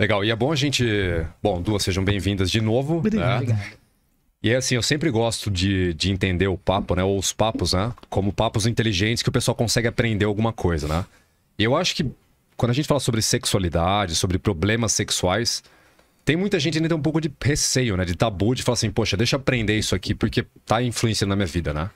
Legal, e é bom a gente. Bom, duas sejam bem-vindas de novo. Obrigado. Né? E é assim, eu sempre gosto de, de entender o papo, né? Ou os papos, né? Como papos inteligentes que o pessoal consegue aprender alguma coisa, né? E eu acho que quando a gente fala sobre sexualidade, sobre problemas sexuais, tem muita gente ainda tem um pouco de receio, né? De tabu, de falar assim, poxa, deixa eu aprender isso aqui porque tá influenciando na minha vida, né?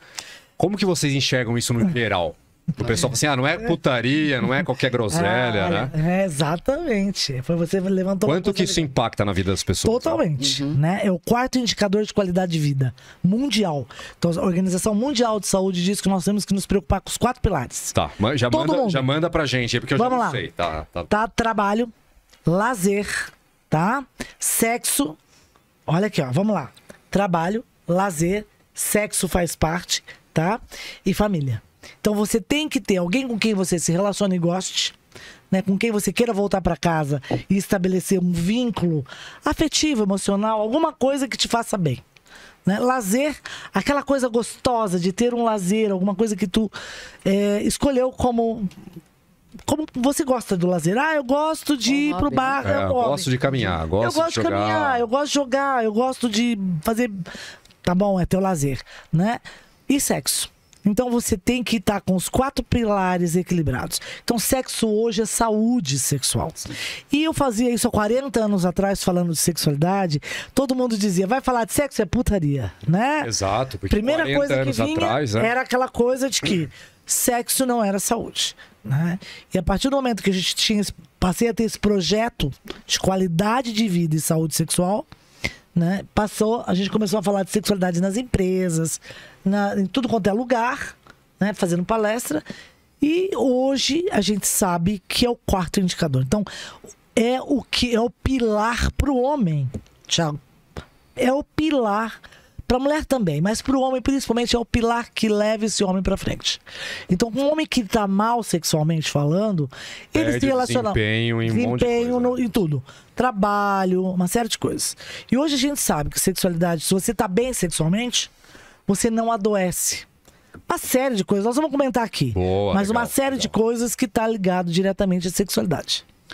Como que vocês enxergam isso no geral? O pessoal fala assim, ah, não é, é putaria, não é qualquer groselha, ah, né? É, exatamente. Foi você levantou Quanto que isso impacta na vida das pessoas? Totalmente, uhum. né? É o quarto indicador de qualidade de vida mundial. Então, a Organização Mundial de Saúde diz que nós temos que nos preocupar com os quatro pilares. Tá, já Todo manda, mundo. já manda pra gente, porque eu Vamos já não lá. sei, tá, tá. Tá trabalho, lazer, tá? Sexo. Olha aqui, ó. Vamos lá. Trabalho, lazer, sexo faz parte, tá? E família. Então você tem que ter alguém com quem você se relaciona e goste. Né, com quem você queira voltar para casa e estabelecer um vínculo afetivo, emocional, alguma coisa que te faça bem. Né? Lazer, aquela coisa gostosa de ter um lazer, alguma coisa que tu é, escolheu como como você gosta do lazer? Ah, eu gosto de ir pro bar. É, eu gosto de caminhar, gosto, eu gosto de, de jogar. caminhar, eu gosto de jogar, eu gosto de fazer. Tá bom, é teu lazer, né? E sexo. Então você tem que estar com os quatro pilares equilibrados. Então, sexo hoje é saúde sexual. E eu fazia isso há 40 anos atrás, falando de sexualidade. Todo mundo dizia, vai falar de sexo é putaria, né? Exato, porque Primeira coisa que vinha atrás, né? era aquela coisa de que sexo não era saúde. Né? E a partir do momento que a gente tinha, passei a ter esse projeto de qualidade de vida e saúde sexual, né? Passou, a gente começou a falar de sexualidade nas empresas, na, em tudo quanto é lugar, né? fazendo palestra. E hoje a gente sabe que é o quarto indicador. Então, é o que é o pilar para o homem, Tiago. É o pilar para a mulher também, mas para o homem principalmente é o pilar que leva esse homem para frente. Então, um homem que está mal sexualmente falando, ele se relaciona. Desempenho em desempenho um monte de coisa. No, né? em tudo. Trabalho, uma série de coisas. E hoje a gente sabe que sexualidade, se você está bem sexualmente, você não adoece uma série de coisas. Nós vamos comentar aqui. Boa, mas legal, uma série legal. de coisas que está ligado diretamente à sexualidade.